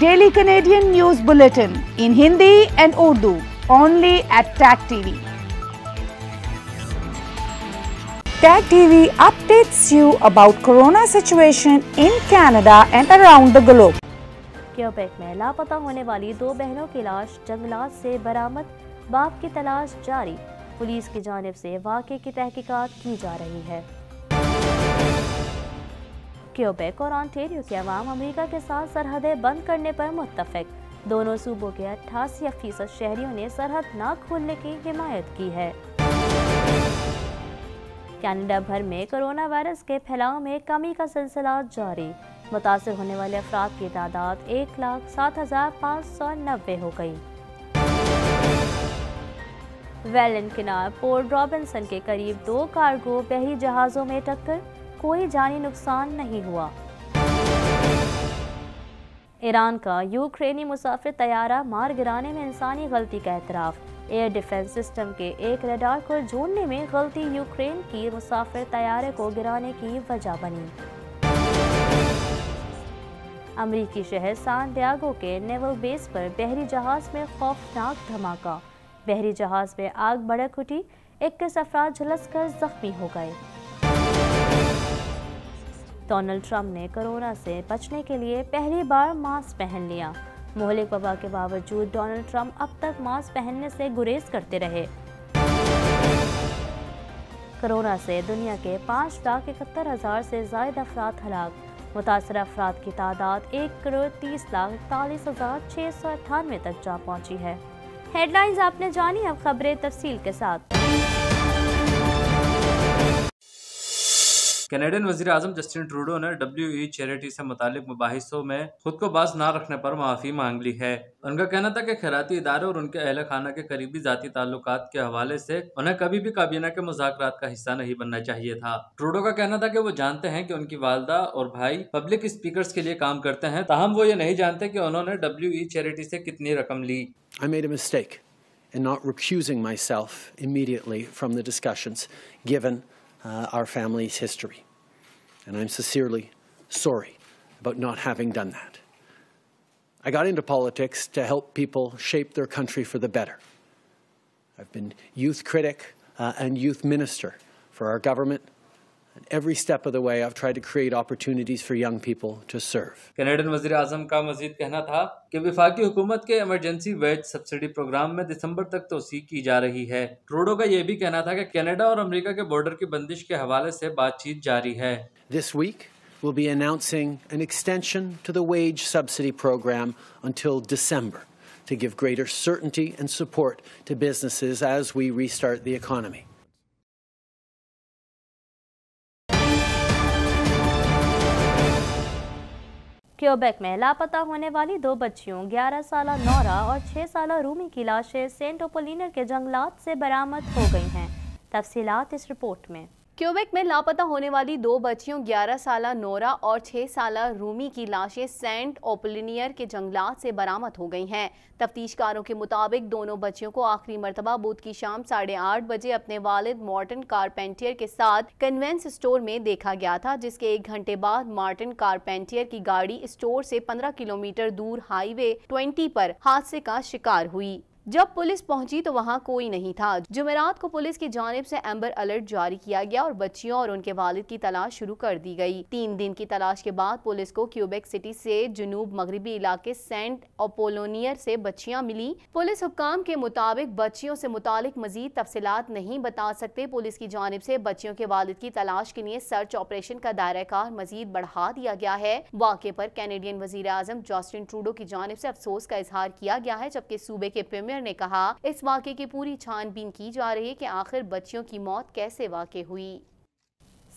Daily Canadian news bulletin in Hindi and Urdu only at tag TV Tag TV updates you about corona situation in Canada and around the globe. Quebec में लापता होने वाली दो बहनों की लाश जंगलात से बरामद बाप की तलाश जारी पुलिस की जानब से वाक़े की तहकीकात की जा रही है क्योबेक और ऑन्टेरियो के अवाम अमरीका के साथ सरहदें बंद करने पर मुतफिक दोनों सूबों के अट्ठासी फीसद शहरियों ने सरहद न खोलने की हिमायत की है कनाडा भर में कोरोना वायरस के फैलाव में कमी का सिलसिला जारी मुतासर होने वाले अफराद की तादाद एक लाख सात हज़ार पाँच सौ नब्बे हो गई वेलन किनार पोर्ट रॉबिन्सन के करीब दो कार्गो बही जहाज़ों में टक्कर कोई जानी नुकसान नहीं हुआ ईरान का यूक्रेनी मुसाफिर तैयारा मार गिराने में इंसानी गलती का एतराफ़ एयर डिफेंस सिस्टम के एक रडार को जोड़ने में गलती यूक्रेन की मुसाफिर तैयारे को गिराने की वजह बनी अमरीकी शहर सान डियागो के नेवल बेस पर बहरी जहाज में खौफनाक धमाका बहरी जहाज में आग भड़क उठी इक्कीस अफराज झुलस कर जख्मी हो गए डोनाल्ड ट्रम्प ने कोरोना से बचने के लिए पहली बार मास्क पहन लिया मोहलिक वबा के बावजूद डोनाल्ड ट्रंप अब तक मास्क पहनने से गुरेज करते रहे कोरोना से दुनिया के पाँच लाख इकहत्तर हज़ार से जायद अफराद हलाक मुतासर अफराद की तादाद एक करोड़ तीस लाख इकतालीस हज़ार छः सौ अट्ठानवे तक जा पहुँची है हेडलाइंस आपने जानी अब खबरें तफसील के साथ कैनेडियन वजी अजम जस्टिन ट्रूडो ने डब्ल्यू ई e चैरिटी से मुतालिक मुबाहिसों में खुद को बास ना रखने पर माफी मांग ली है उनका कहना था कि खैराती इदारे और उनके अहल खाना के करीबी जाती ताल्लुक के हवाले से उन्हें कभी भी काबीना के मुजाकर का हिस्सा नहीं बनना चाहिए था ट्रूडो का कहना था कि वो जानते हैं कि उनकी वालदा और भाई पब्लिक स्पीकर के लिए काम करते हैं तहम वो ये नहीं जानते कि उन्होंने डब्ल्यू ई e चैरिटी से कितनी रकम ली I made a mistake in not recusing myself immediately from the discussions, given uh, our family's history. And I'm sincerely sorry about not having done that. I got into politics to help people shape their country for the better. I've been youth critic uh, and youth minister for our government every step of the way, I've tried to create opportunities for young people to serve. Canadian वजीर अजम का मजीद कहना था कि विफाकी हुकूमत के emergency veg subsidy programme में दिसंबर तक तोसी की जा रही है ट्रूडो का यह भी कहना था कि कनाडा और अमेरिका के बॉर्डर की बंदिश के हवाले से बातचीत जारी है This week, we'll be announcing an extension to the wage subsidy program until December to give greater certainty and support to businesses as we restart the economy. क्योबेक में लापता होने वाली दो बच्चियों 11 साल नौरा और 6 साल रूमी की लाशें सेंट ओपोलिनर के जंगलात से बरामद हो गई हैं तफसीत इस रिपोर्ट में क्यूबेक में लापता होने वाली दो बच्चियों 11 साल नोरा और 6 साल रूमी की लाशें सेंट ओपलिनियर के जंगलात से बरामद हो गई हैं तफ्तीशकारों के मुताबिक दोनों बच्चियों को आखिरी मरतबा बुध की शाम साढ़े आठ बजे अपने वालिद मार्टिन कारपेंटियर के साथ कन्वेंस स्टोर में देखा गया था जिसके एक घंटे बाद मार्टिन कारपेंटियर की गाड़ी स्टोर से पंद्रह किलोमीटर दूर हाईवे ट्वेंटी पर हादसे का शिकार हुई जब पुलिस पहुंची तो वहां कोई नहीं था जुमेरात को पुलिस की जानब से एम्बर अलर्ट जारी किया गया और बच्चियों और उनके वालिद की तलाश शुरू कर दी गई तीन दिन की तलाश के बाद पुलिस को क्यूबेक सिटी से जुनूब मगरबी इलाके सेंट ओपोलोनियर से बच्चियां मिली पुलिस हुक्म के मुताबिक बच्चियों से मुतालिक मजीद तफसलात नहीं बता सकते पुलिस की जानब से बच्चियों के वालिद की तलाश के लिए सर्च ऑपरेशन का दायराकार मजीद बढ़ा दिया गया है वाक़े पर कैनेडियन वजीर आजम जॉस्टिन ट्रूडो की जानब से अफसोस का इजहार किया गया है जबकि सूबे के पिम मेयर ने कहा इस वाक़े की पूरी छानबीन की जा रही है कि आखिर बच्चियों की मौत कैसे वाक़ हुई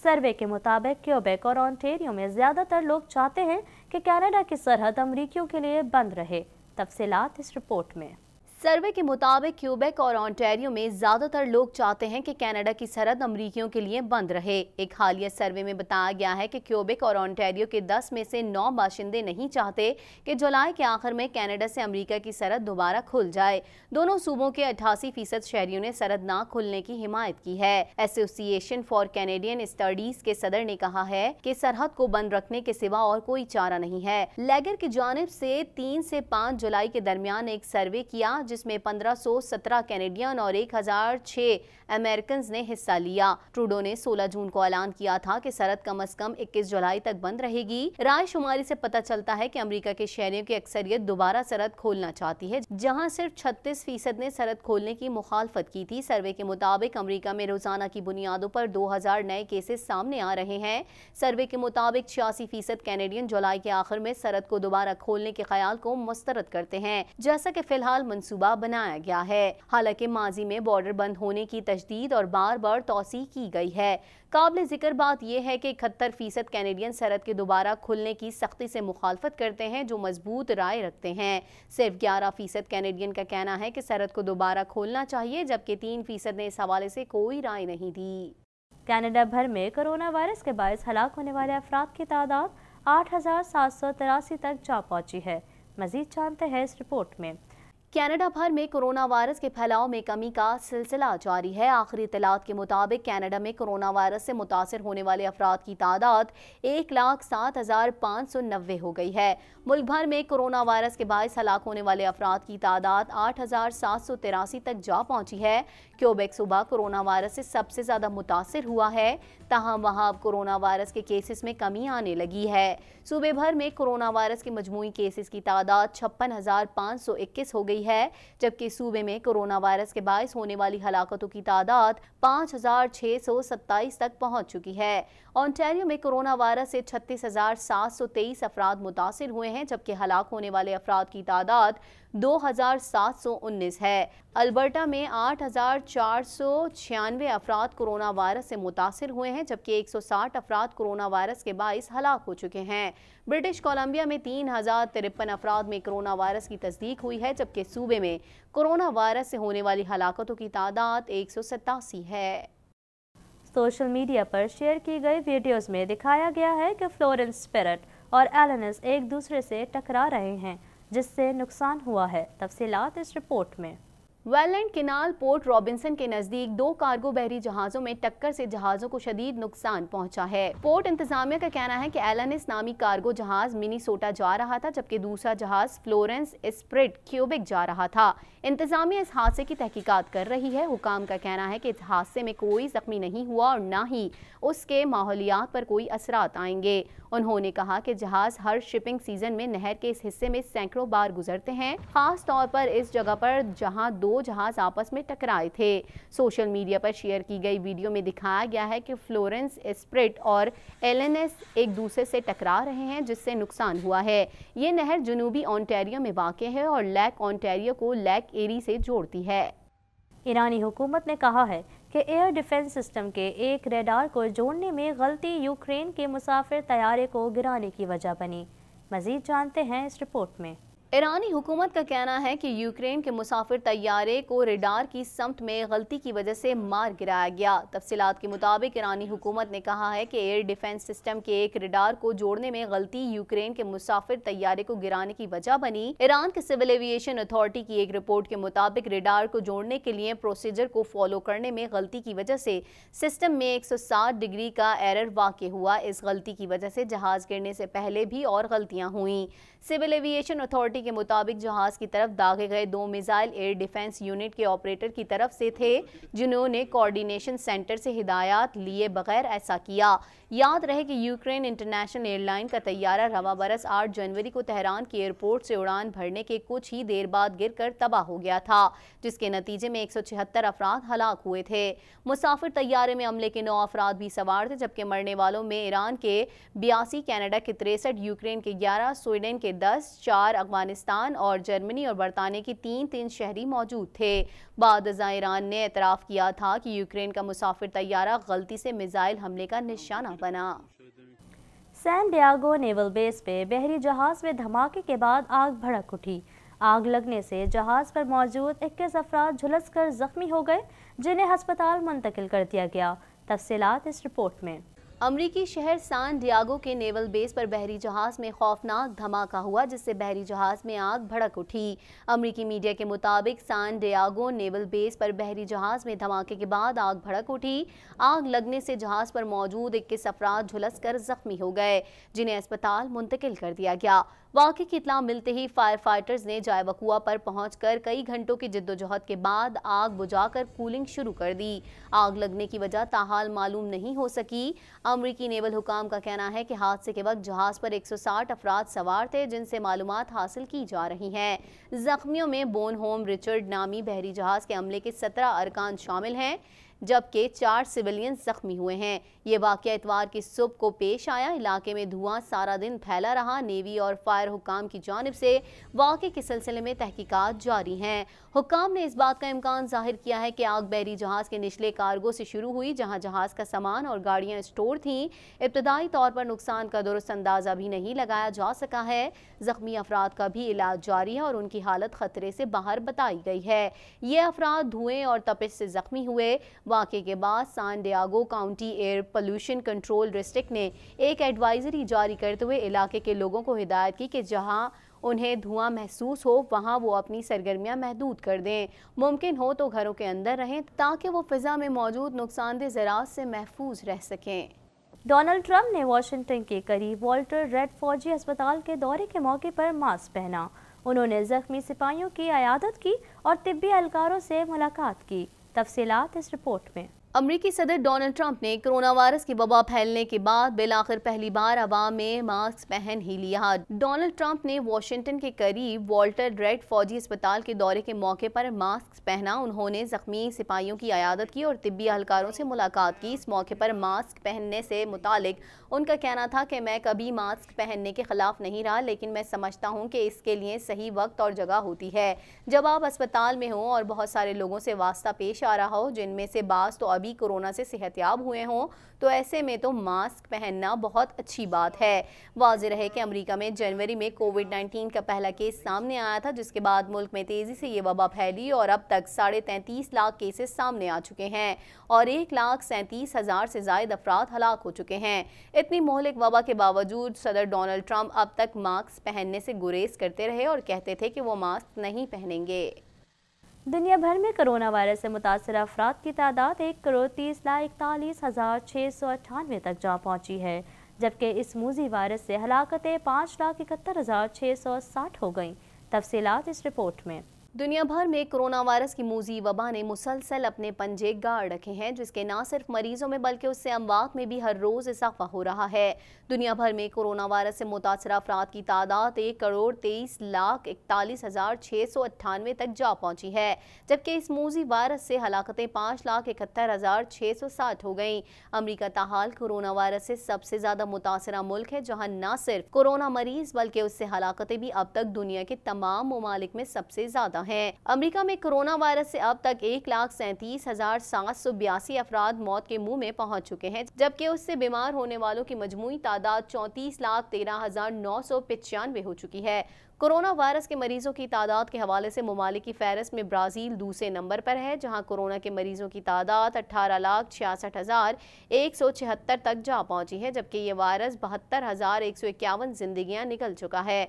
सर्वे के मुताबिक क्योबेक और ऑन्टेरियो में ज़्यादातर लोग चाहते हैं कि कनाडा की सरहद अमरीकियों के लिए बंद रहे तफसीत इस रिपोर्ट में सर्वे के मुताबिक क्यूबेक और ऑन्टेरियो में ज़्यादातर लोग चाहते हैं कि कनाडा की सरहद अमरीकियों के लिए बंद रहे एक हालिया सर्वे में बताया गया है कि क्यूबेक और ऑन्टेरियो के 10 में से 9 बाशिंदे नहीं चाहते कि जुलाई के आखिर में कनाडा से अमरीका की सरहद दोबारा खुल जाए दोनों सूबों के अठासी फीसद शहरियों ने सरहद न खुलने की हिमायत की है एसोसिएशन फॉर कैनेडियन स्टडीज के सदर ने कहा है की सरहद को बंद रखने के सिवा और कोई चारा नहीं है लेगर की जानब ऐसी तीन ऐसी पाँच जुलाई के दरमियान एक सर्वे किया जिसमें 1517 कैनेडियन और 1006 अमेरिकन ने हिस्सा लिया ट्रूडो ने 16 जून को ऐलान किया था कि सरहद कम अज कम 21 जुलाई तक बंद रहेगी रायशुमारी से पता चलता है कि अमेरिका के शहरियों की अक्सरियत दोबारा सरहद खोलना चाहती है जहाँ सिर्फ छत्तीस फीसद ने सरहद खोलने की मुखालफत की थी सर्वे के मुताबिक अमरीका में रोजाना की बुनियादों पर हजार नए केसेस सामने आ रहे हैं सर्वे के मुताबिक छियासी फीसद कैनेडियन जुलाई के आखिर में सरहद को दोबारा खोलने के ख्याल को मुस्तरद करते हैं जैसा कि फिलहाल मंसूबा मनसूबा बनाया गया है हालांकि माजी में बॉर्डर बंद होने की तजदीद और बार बार तोसी की गई है काबिल जिक्र बात यह है कि इकहत्तर फीसद कैनेडियन सरहद के दोबारा खुलने की सख्ती से मुखालफत करते हैं जो मजबूत राय रखते हैं सिर्फ ग्यारह फीसद कैनेडियन का कहना है कि सरहद को दोबारा खोलना चाहिए जबकि तीन फीसद ने इस हवाले से कोई राय नहीं दी कनाडा भर में कोरोना वायरस के बायस हलाक होने वाले अफराद की तादाद आठ हजार सात सौ तिरासी तक जा पहुंची है मजीद जानते हैं इस रिपोर्ट में कनाडा भर में कोरोना वायरस के फैलाव में कमी का सिलसिला जारी है आखिरी इतलात के मुताबिक कनाडा में कोरोना वायरस से मुतासर होने वाले अफराद की तादाद एक लाख सात हज़ार पाँच सौ नब्बे हो गई है मुल्क भर में कोरोना वायरस के बायस हलाक होने वाले अफराद की तादाद आठ हज़ार सात सौ तिरासी तक जा पहुंची है क्योबेक सूबा कोरोना वायरस से सबसे ज़्यादा मुतासर हुआ है तहम वहाँ अब कोरोना वायरस के केसेस में कमी आने लगी है सूबे भर में कोरोना वायरस के मजमू केसेस की तादाद छप्पन हो गई है जबकि सूबे में कोरोना वायरस के बायस होने वाली हलाकतों की तादाद पाँच तक पहुँच चुकी है ऑन्टेरियो में कोरोना वायरस से छत्तीस हजार सात सौ तेईस अफराद मुतासर हुए हैं जबकि हलाक होने वाले अफराद की तादाद दो हजार सात सौ उन्नीस है अल्बर्टा में आठ हजार चार सौ छियानवे अफराद कोरोना वायरस से मुतासर हुए हैं जबकि एक सौ साठ अफराद कोरोना वायरस के बायस हलाक हो चुके हैं ब्रिटिश कोलंबिया में तीन हजार तिरपन अफराद में कोरोना वायरस की तस्दीक हुई है जबकि सूबे में कोरोना वायरस से होने वाली हलाकतों की तादाद एक सौ सतासी है सोशल मीडिया पर शेयर की गई वीडियोस में दिखाया गया है कि फ्लोरेंस पेरट और एलनस एक दूसरे से टकरा रहे हैं जिससे नुकसान हुआ है तफसीत इस रिपोर्ट में वेलैंड किनाल पोर्ट रॉबिन्सन के नजदीक दो कार्गो बहरी जहाजों में टक्कर से जहाजों को शदीद नुकसान पहुंचा है पोर्ट इंतजामिया का कहना है कि एलानिस नामी कार्गो जहाज मिनीसोटा जा रहा था जबकि दूसरा जहाज फ्लोरेंस स्प्रिट क्यूबिक जा रहा था इंतजामिया इस हादसे की तहकीकात कर रही है हुकाम का कहना है कि इस हादसे में कोई जख्मी नहीं हुआ और ना ही उसके माहौलियात पर कोई असरात आएंगे उन्होंने कहा कि जहाज हर शिपिंग सीजन में नहर के इस हिस्से में सैकड़ों बार गुजरते हैं खास तौर पर इस जगह पर जहां दो जहाज आपस में टकराए थे सोशल मीडिया पर शेयर की गई वीडियो में दिखाया गया है कि फ्लोरेंस स्प्रिट और एल एक दूसरे से टकरा रहे हैं जिससे नुकसान हुआ है ये नहर जनूबी ऑनटेरियो में वाक़ है और लैक ऑनटेरियो को लैक एरी से जोड़ती है ईरानी हुकूमत ने कहा है कि एयर डिफेंस सिस्टम के एक रेडार को जोड़ने में गलती यूक्रेन के मुसाफिर तैयारे को गिराने की वजह बनी मज़ीद जानते हैं इस रिपोर्ट में ईरानी हुकूमत का कहना है कि यूक्रेन के मुसाफिर तैयारे को रेडार की समत में गलती की वजह से मार गिराया गया तफसीत के मुताबिक ईरानी हुकूमत ने कहा है कि एयर डिफेंस सिस्टम के एक रेडार को जोड़ने में गलती यूक्रेन के मुसाफिर तैयारे को गिराने की वजह बनी ईरान के सिविल एविएशन अथॉरिटी की एक रिपोर्ट के मुताबिक रेडार को जोड़ने के लिए प्रोसीजर को फॉलो करने में गलती की वजह से सिस्टम में एक सौ सात डिग्री का एरर वाक़ हुआ इस गलती की वजह से जहाज गिरने से पहले भी और गलतियाँ हुई सिविल एविएशन अथॉरिटी अथॉरिटी के मुताबिक जहाज की तरफ दागे गए दो मिसाइल एयर डिफेंस यूनिट के ऑपरेटर की तरफ से थे जिन्होंने कोऑर्डिनेशन सेंटर से हिदायत लिए बगैर ऐसा किया याद रहे कि यूक्रेन इंटरनेशनल एयरलाइन का तैयारा रवा बरस आठ जनवरी को तेहरान के एयरपोर्ट से उड़ान भरने के कुछ ही देर बाद गिरकर तबाह हो गया था जिसके नतीजे में एक सौ छिहत्तर अफराद हलाक हुए थे मुसाफिर तैयारे में अमले के नौ अफराद भी सवार थे जबकि मरने वालों में ईरान के बयासी कैनेडा के तिरसठ यूक्रेन के ग्यारह स्वीडन के दस चार अफगान अफगानिस्तान और जर्मनी और बरतानिया के तीन तीन शहरी मौजूद थे बाद ईरान ने एतराफ़ किया था कि यूक्रेन का मुसाफिर तैयारा गलती से मिज़ाइल हमले का निशाना बना सैन डियागो नेवल बेस पे बहरी जहाज़ में धमाके के बाद आग भड़क उठी आग लगने से जहाज़ पर मौजूद इक्कीस अफराद झुलस कर ज़ख्मी हो गए जिन्हें अस्पताल मुंतकिल कर दिया गया तफसीत इस रिपोर्ट में अमरीकी शहर सान डियागो के नेवल बेस पर बहरी जहाज में खौफनाक धमाका हुआ जिससे बहरी जहाज में आग भड़क उठी अमरीकी मीडिया के मुताबिक सान डियागो नेवल बेस पर बहरी जहाज में धमाके के बाद आग भड़क उठी आग लगने से जहाज पर मौजूद इक्कीस अफराद झुलस कर जख्मी हो गए जिन्हें अस्पताल मुंतकिल कर दिया गया वाक की इतला मिलते ही फायर फाइटर्स ने जायवकुआ पर पहुंचकर कई घंटों की जद्दोजहद के बाद आग बुझाकर कूलिंग शुरू कर दी आग लगने की वजह ताहाल मालूम नहीं हो सकी अमरीकी नेवल हुकाम का कहना है कि हादसे के वक्त जहाज़ पर 160 अफराद सवार थे जिनसे मालूम हासिल की जा रही हैं जख्मियों में बोन होम रिचर्ड नामी बहरी जहाज़ के अमले के सत्रह अरकान शामिल हैं जबकि चार सिविलियन जख्मी हुए हैं ये वाक्य इतवार की सुबह को पेश आया इलाके में धुआं सारा दिन फैला रहा नेवी और फायर हुकाम की जानब से वाक़े के सिलसिले में तहकीकात जारी हैं हुकाम ने इस बात का इम्कान जाहिर किया है कि आग बैरी जहाज़ के निचले कार्गो से शुरू हुई जहाँ जहाज़ का सामान और गाड़ियाँ स्टोर थीं इब्तदाई तौर पर नुकसान का दुरुस्त अंदाज़ा भी नहीं लगाया जा सका है ज़ख्मी अफराद का भी इलाज जारी है और उनकी हालत ख़तरे से बाहर बताई गई है ये अफराद धुएँ और तपिश से ज़ख्मी हुए वाक़े के बाद San Diego County airport pollution control district ने एक एडवाइजरी जारी करते हुए इलाके के लोगों को हिदायत की कि जहां उन्हें धुआं महसूस हो वहां वो अपनी सरगर्मियां महदूद कर दें मुमकिन हो तो घरों के अंदर रहें ताकि वो फ़िज़ा में मौजूद नुकसानदेह ज़रात से महफूज रह सकें डोनाल्ड ट्रंप ने वाशिंगटन के करीब वॉल्टर रेड फौजी अस्पताल के दौरे के मौके पर मास्क पहना उन्होंने ज़ख्मी सिपाहियों की अयादत की और तिब्बी एहलकारों से मुलाकात की तफसीत इस रिपोर्ट में अमरीकी सदर डोनाल्ड ट्रंप ने कोरोना वायरस की वबा फैलने के बाद बिल आखिर पहली बार आवाम में मास्क पहन ही लिया डोनाल्ड ट्रंप ने वॉशिंगटन के करीब वॉल्टर रेड फौजी अस्पताल के दौरे के मौके पर मास्क पहना उन्होंने जख्मी सिपाहियों की अयादत की और तिब्बी अहलकारों से मुलाकात की इस मौके पर मास्क पहनने से मुतालिक उनका कहना था कि मैं कभी मास्क पहनने के खिलाफ नहीं रहा लेकिन मैं समझता हूँ कि इसके लिए सही वक्त और जगह होती है जब आप अस्पताल में हों और बहुत सारे लोगों से वास्ता पेश आ रहा हो जिनमें से बास तो अभी सभी कोरोना से सेहतियाब हुए हों तो ऐसे में तो मास्क पहनना बहुत अच्छी बात है वाज रहे कि अमरीका में जनवरी में कोविड नाइन्टीन का पहला केस सामने आया था जिसके बाद मुल्क में तेज़ी से ये वबा फैली और अब तक साढ़े तैंतीस लाख केसेस सामने आ चुके हैं और एक लाख सैंतीस हज़ार से जायद अफराद हलाक हो चुके हैं इतनी मोहलिक वबा के बावजूद सदर डोनाल्ड ट्रंप अब तक मास्क पहनने से गुरेज करते रहे और कहते थे कि वो मास्क नहीं पहनेंगे दुनिया भर में कोरोना वायरस से मुतासर अफराद की तादाद एक करोड़ तीस लाख इकतालीस हज़ार छः सौ अट्ठानवे तक जा पहुंची है जबकि इस मूजी वायरस से हलाकतें पाँच लाख इकहत्तर हज़ार छः सौ साठ हो गईं तफसीत इस रिपोर्ट में दुनिया भर में कोरोना वायरस की मोजी वबा ने मुसलसल अपने पंजे गाड़ रखे हैं जिसके ना सिर्फ मरीजों में बल्कि उससे अमवात में भी हर रोज़ इजाफा हो रहा है दुनिया भर में कोरोना वायरस से मुतासर अफराद की तादाद एक करोड़ तेईस लाख इकतालीस हज़ार छः सौ अट्ठानवे तक जा पहुंची है जबकि इस मोजी वायरस से हलाकतें पाँच लाख इकहत्तर हज़ार छः सौ साठ हो गई अमरीका ताहाल कोरोना वायरस से सबसे ज़्यादा मुतासर मुल्क है जहाँ न सिर्फ कोरोना मरीज बल्कि उससे हलाकतें भी अब तक दुनिया के तमाम ममालिक में सबसे ज़्यादा है अमरीका में कोरोना वायरस से अब तक एक लाख सैंतीस हजार सात सौ बयासी अफराद मौत के मुंह में पहुंच चुके हैं जबकि उससे बीमार होने वालों की मजमू तादाद चौंतीस लाख तेरह हजार नौ सौ पचानवे हो चुकी है कोरोना वायरस के मरीजों की तादाद के हवाले से ममालिक फहरस्त में ब्राज़ील दूसरे नंबर पर है जहां कोरोना के मरीजों की तादाद अठारह लाख छियासठ हज़ार एक सौ छिहत्तर तक जा पहुंची है जबकि ये वायरस बहत्तर हज़ार एक सौ इक्यावन जिंदगियाँ निकल चुका है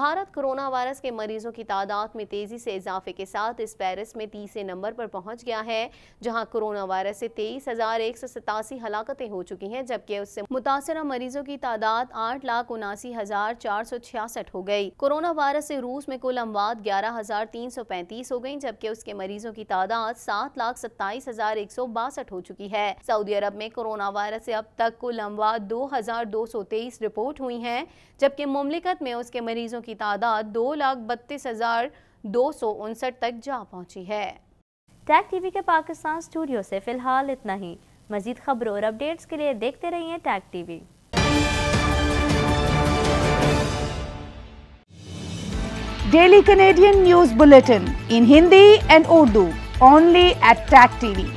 भारत कोरोना वायरस के मरीजों की तादाद में तेज़ी से इजाफे के साथ इस पेरिस में तीसरे नंबर पर पहुंच गया है जहां कोरोना वायरस से तेईस हज़ार एक सौ सतासी हलाकतें हो चुकी हैं जबकि उससे मुतासर मरीजों की तादाद आठ लाख उनासी हज़ार चार सौ छियासठ हो गई कोरोना वायरस से रूस में कुल अमवाद ग्यारह हज़ार तीन सौ पैंतीस हो गई जबकि उसके मरीजों की तादाद सात लाख सत्ताईस हज़ार एक सौ बासठ हो चुकी है सऊदी अरब में कोरोना वायरस से अब तक कुल अमवाद दो हज़ार दो सौ तेईस रिपोर्ट हुई है जबकि मुमलिकत में उसके मरीजों की तादाद दो लाख बत्तीस हज़ार दो तक जा पहुंची है टैग टीवी के पाकिस्तान स्टूडियो से फिलहाल इतना ही मजीद खबरों और अपडेट्स के लिए देखते रहिए tag TV daily Canadian news bulletin in Hindi and Urdu only at tag TV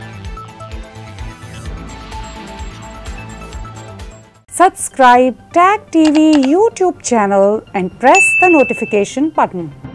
Subscribe Tag TV YouTube channel and press the notification button.